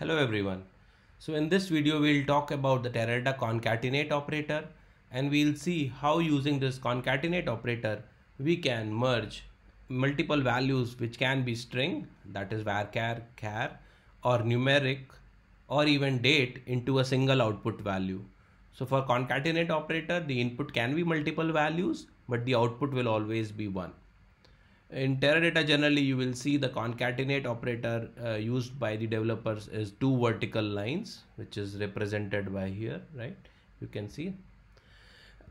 Hello everyone. So in this video we'll talk about the Teradata concatenate operator and we'll see how using this concatenate operator we can merge multiple values which can be string that is varchar char or numeric or even date into a single output value. So for concatenate operator the input can be multiple values but the output will always be one in Teradata generally you will see the concatenate operator uh, used by the developers is two vertical lines which is represented by here right you can see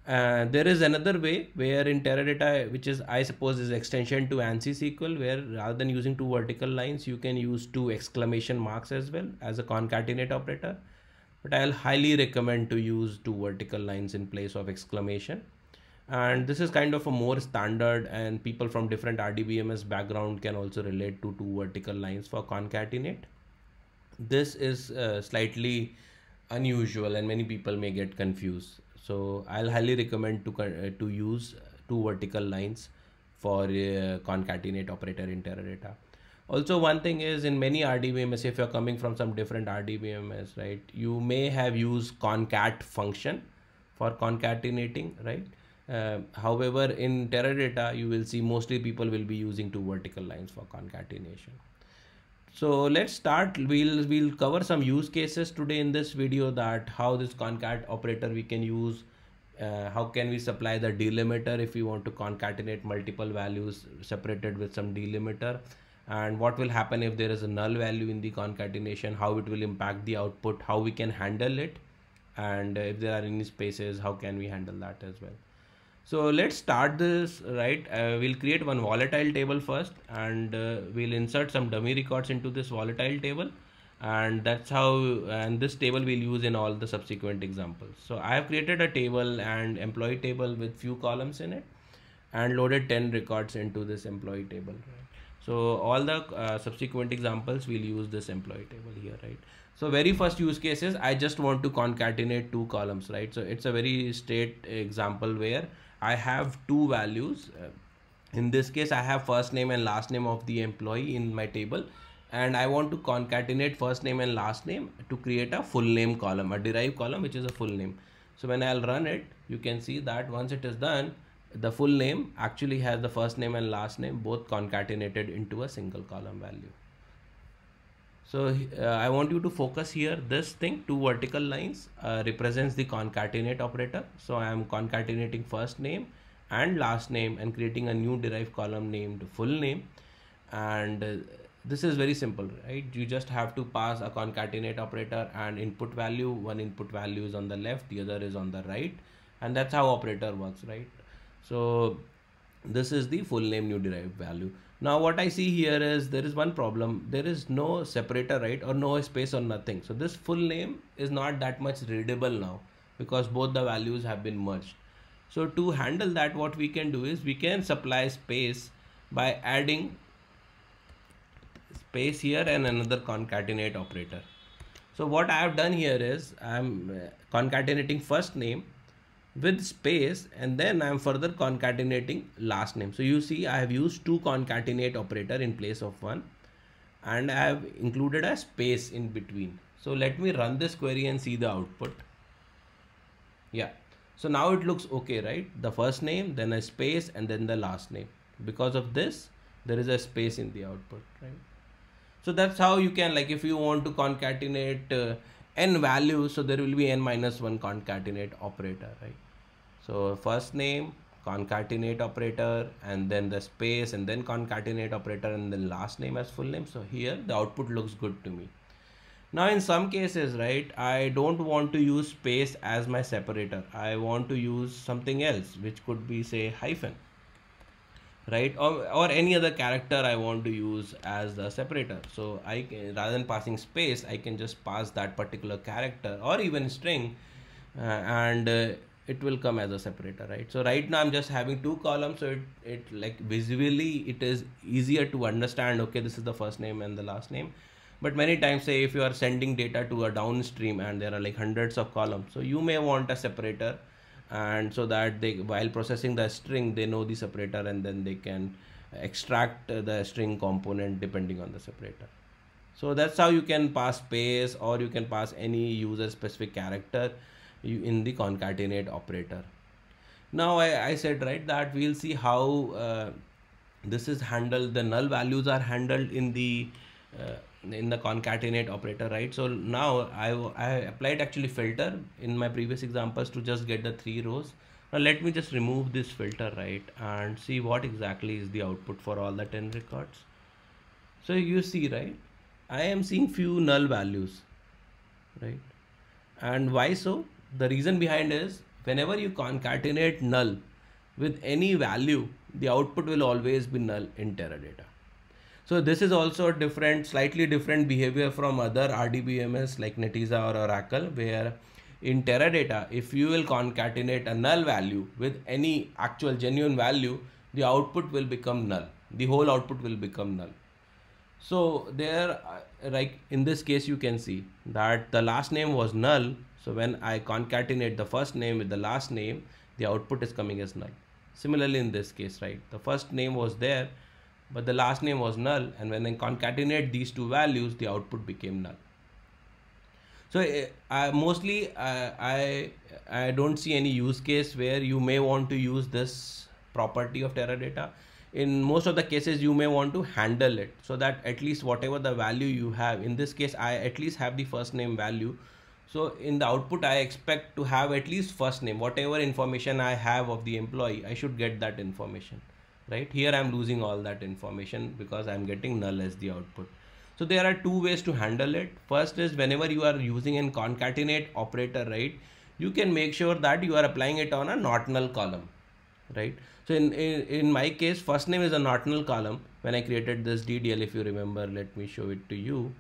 uh, there is another way where in Teradata which is I suppose is extension to ANSI SQL where rather than using two vertical lines you can use two exclamation marks as well as a concatenate operator but I'll highly recommend to use two vertical lines in place of exclamation and this is kind of a more standard and people from different RDBMS background can also relate to two vertical lines for concatenate. This is uh, slightly unusual and many people may get confused. So I'll highly recommend to, uh, to use two vertical lines for uh, concatenate operator in Teradata. Also, one thing is in many RDBMS, if you're coming from some different RDBMS, right, you may have used concat function for concatenating, right? Uh, however, in Teradata, you will see mostly people will be using two vertical lines for concatenation. So let's start. We'll we'll cover some use cases today in this video that how this concat operator we can use. Uh, how can we supply the delimiter if we want to concatenate multiple values separated with some delimiter and what will happen if there is a null value in the concatenation how it will impact the output how we can handle it and uh, if there are any spaces how can we handle that as well so let's start this, right? Uh, we'll create one volatile table first and uh, we'll insert some dummy records into this volatile table. And that's how, and this table we'll use in all the subsequent examples. So I have created a table and employee table with few columns in it and loaded 10 records into this employee table. So all the uh, subsequent examples we will use this employee table here, right? So very first use case is I just want to concatenate two columns, right? So it's a very straight example where I have two values. Uh, in this case, I have first name and last name of the employee in my table and I want to concatenate first name and last name to create a full name column, a derived column, which is a full name. So when I'll run it, you can see that once it is done, the full name actually has the first name and last name both concatenated into a single column value. So uh, I want you to focus here. This thing, two vertical lines uh, represents the concatenate operator. So I am concatenating first name and last name and creating a new derived column named full name. And uh, this is very simple, right? You just have to pass a concatenate operator and input value. One input value is on the left, the other is on the right. And that's how operator works, right? So this is the full name new derived value. Now what I see here is there is one problem. There is no separator, right? Or no space or nothing. So this full name is not that much readable now because both the values have been merged. So to handle that, what we can do is we can supply space by adding space here and another concatenate operator. So what I have done here is I'm concatenating first name with space and then I'm further concatenating last name. So you see I have used two concatenate operator in place of one and I have included a space in between. So let me run this query and see the output. Yeah. So now it looks okay, right? The first name, then a space and then the last name. Because of this, there is a space in the output, right? So that's how you can like if you want to concatenate uh, n values so there will be n minus 1 concatenate operator right so first name concatenate operator and then the space and then concatenate operator and then last name as full name so here the output looks good to me now in some cases right i don't want to use space as my separator i want to use something else which could be say hyphen right or, or any other character I want to use as the separator so I can, rather than passing space I can just pass that particular character or even string uh, and uh, it will come as a separator right so right now I'm just having two columns so it, it like visually it is easier to understand okay this is the first name and the last name but many times say if you are sending data to a downstream and there are like hundreds of columns so you may want a separator and so that they while processing the string they know the separator and then they can extract the string component depending on the separator so that's how you can pass space or you can pass any user specific character in the concatenate operator now I, I said right that we'll see how uh, this is handled the null values are handled in the uh, in the concatenate operator right so now I, I applied actually filter in my previous examples to just get the three rows now let me just remove this filter right and see what exactly is the output for all the 10 records so you see right I am seeing few null values right and why so the reason behind is whenever you concatenate null with any value the output will always be null in Teradata so this is also a different, slightly different behavior from other RDBMS like Netiza or Oracle where in Teradata, if you will concatenate a null value with any actual genuine value, the output will become null. The whole output will become null. So there, uh, like in this case, you can see that the last name was null. So when I concatenate the first name with the last name, the output is coming as null. Similarly, in this case, right, the first name was there but the last name was null and when I concatenate these two values the output became null. So eh, I mostly I, I don't see any use case where you may want to use this property of Teradata. In most of the cases you may want to handle it so that at least whatever the value you have in this case I at least have the first name value so in the output, I expect to have at least first name, whatever information I have of the employee, I should get that information right here i'm losing all that information because i'm getting null as the output so there are two ways to handle it first is whenever you are using an concatenate operator right you can make sure that you are applying it on a not null column right so in, in in my case first name is a not null column when i created this ddl if you remember let me show it to you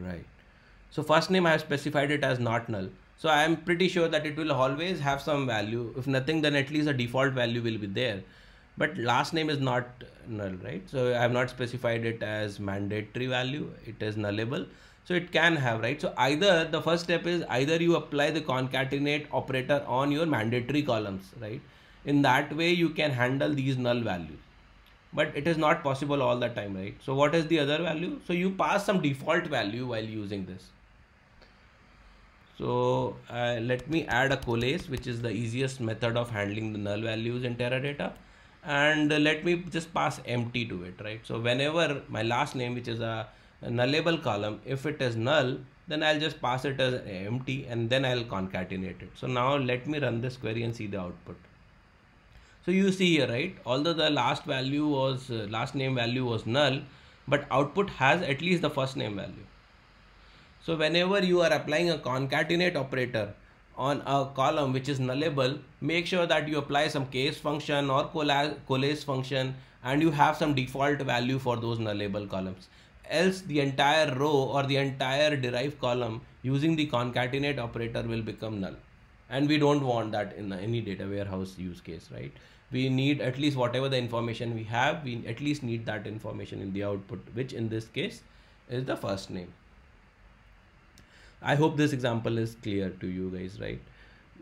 right so first name i have specified it as not null so I am pretty sure that it will always have some value. If nothing, then at least a default value will be there. But last name is not null, right? So I have not specified it as mandatory value. It is nullable. So it can have, right? So either the first step is either you apply the concatenate operator on your mandatory columns, right? In that way, you can handle these null values but it is not possible all the time right so what is the other value so you pass some default value while using this so uh, let me add a collate, which is the easiest method of handling the null values in Teradata. And uh, let me just pass empty to it, right? So whenever my last name, which is a, a nullable column, if it is null, then I'll just pass it as empty and then I'll concatenate it. So now let me run this query and see the output. So you see here, right? Although the last value was uh, last name value was null, but output has at least the first name value. So whenever you are applying a concatenate operator on a column which is nullable, make sure that you apply some case function or collage function and you have some default value for those nullable columns. Else the entire row or the entire derived column using the concatenate operator will become null. And we don't want that in any data warehouse use case, right? We need at least whatever the information we have, we at least need that information in the output, which in this case is the first name. I hope this example is clear to you guys, right?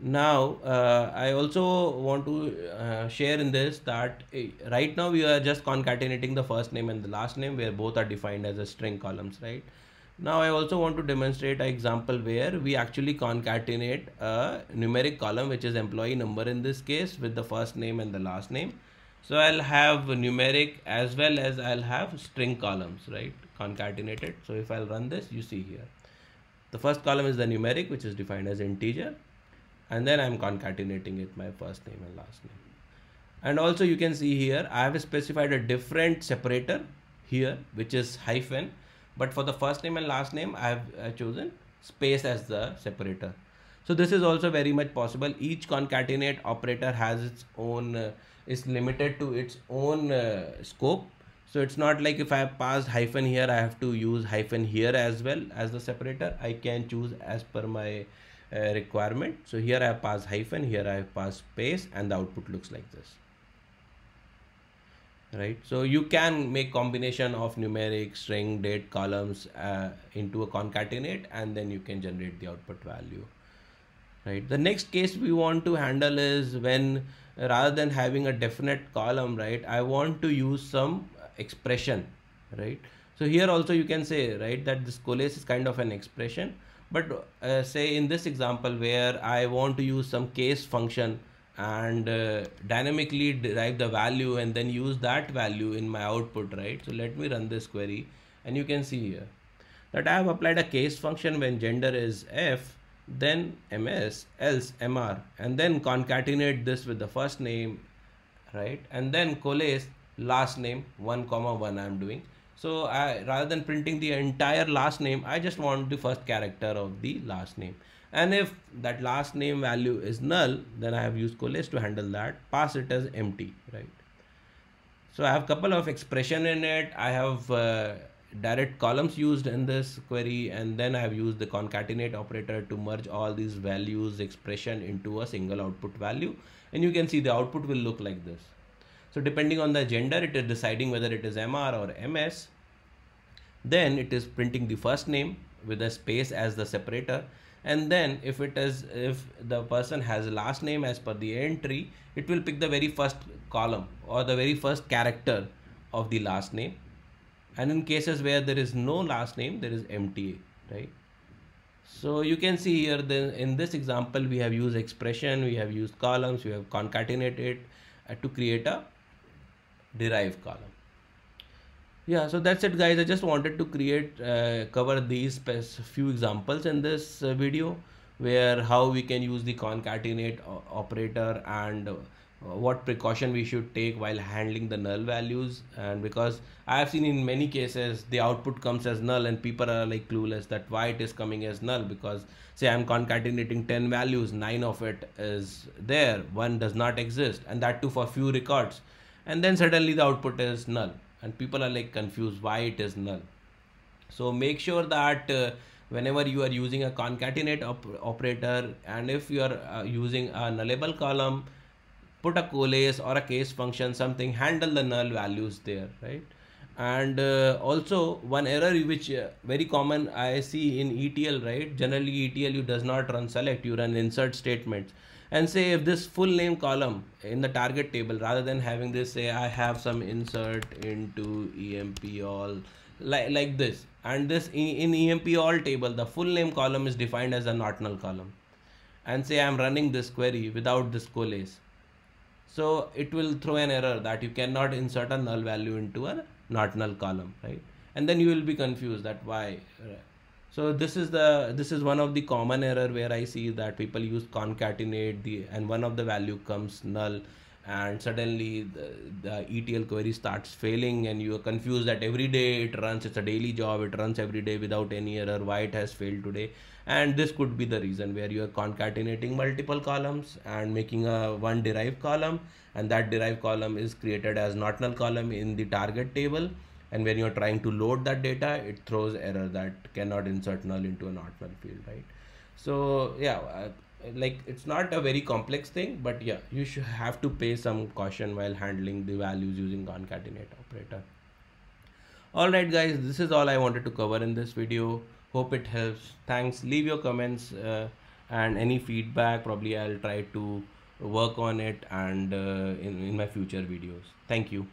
Now, uh, I also want to uh, share in this that eh, right now we are just concatenating the first name and the last name where both are defined as a string columns, right? Now, I also want to demonstrate an example where we actually concatenate a numeric column, which is employee number in this case with the first name and the last name. So I'll have numeric as well as I'll have string columns, right? Concatenated. So if I'll run this, you see here. The first column is the numeric, which is defined as integer. And then I'm concatenating it, my first name and last name. And also you can see here, I have specified a different separator here, which is hyphen. But for the first name and last name, I have uh, chosen space as the separator. So this is also very much possible. Each concatenate operator has its own, uh, is limited to its own uh, scope so it's not like if I passed hyphen here I have to use hyphen here as well as the separator I can choose as per my uh, requirement so here I pass hyphen here I pass space and the output looks like this right so you can make combination of numeric string date columns uh, into a concatenate and then you can generate the output value right the next case we want to handle is when uh, rather than having a definite column right i want to use some expression right so here also you can say right that this collase is kind of an expression but uh, say in this example where I want to use some case function and uh, dynamically derive the value and then use that value in my output right so let me run this query and you can see here that I have applied a case function when gender is F then ms else mr and then concatenate this with the first name right and then collate last name 1 comma 1 I'm doing so I rather than printing the entire last name I just want the first character of the last name and if that last name value is null then I have used colis to handle that pass it as empty right so I have couple of expression in it I have uh, direct columns used in this query and then I have used the concatenate operator to merge all these values expression into a single output value and you can see the output will look like this so depending on the gender, it is deciding whether it is MR or MS. Then it is printing the first name with a space as the separator. And then if it is, if the person has a last name as per the entry, it will pick the very first column or the very first character of the last name. And in cases where there is no last name, there is MTA, right? So you can see here Then in this example, we have used expression, we have used columns, we have concatenated uh, to create a derived column yeah so that's it guys i just wanted to create uh, cover these few examples in this uh, video where how we can use the concatenate uh, operator and uh, what precaution we should take while handling the null values and because i have seen in many cases the output comes as null and people are like clueless that why it is coming as null because say i'm concatenating 10 values 9 of it is there one does not exist and that too for few records and then suddenly the output is null and people are like confused why it is null so make sure that uh, whenever you are using a concatenate op operator and if you are uh, using a nullable column put a collace or a case function something handle the null values there right and uh, also one error which uh, very common i see in etl right generally etl you does not run select you run insert statements and say if this full name column in the target table rather than having this say I have some insert into EMP all like, like this and this in, in EMP all table the full name column is defined as a not null column and say I'm running this query without this colace so it will throw an error that you cannot insert a null value into a not null column right and then you will be confused that why so this is the this is one of the common error where i see that people use concatenate the and one of the value comes null and suddenly the, the etl query starts failing and you are confused that every day it runs it's a daily job it runs every day without any error why it has failed today and this could be the reason where you are concatenating multiple columns and making a one derived column and that derived column is created as not null column in the target table and when you're trying to load that data it throws error that cannot insert null into a not null field right so yeah uh, like it's not a very complex thing but yeah you should have to pay some caution while handling the values using concatenate operator all right guys this is all i wanted to cover in this video hope it helps thanks leave your comments uh, and any feedback probably i'll try to work on it and uh, in, in my future videos thank you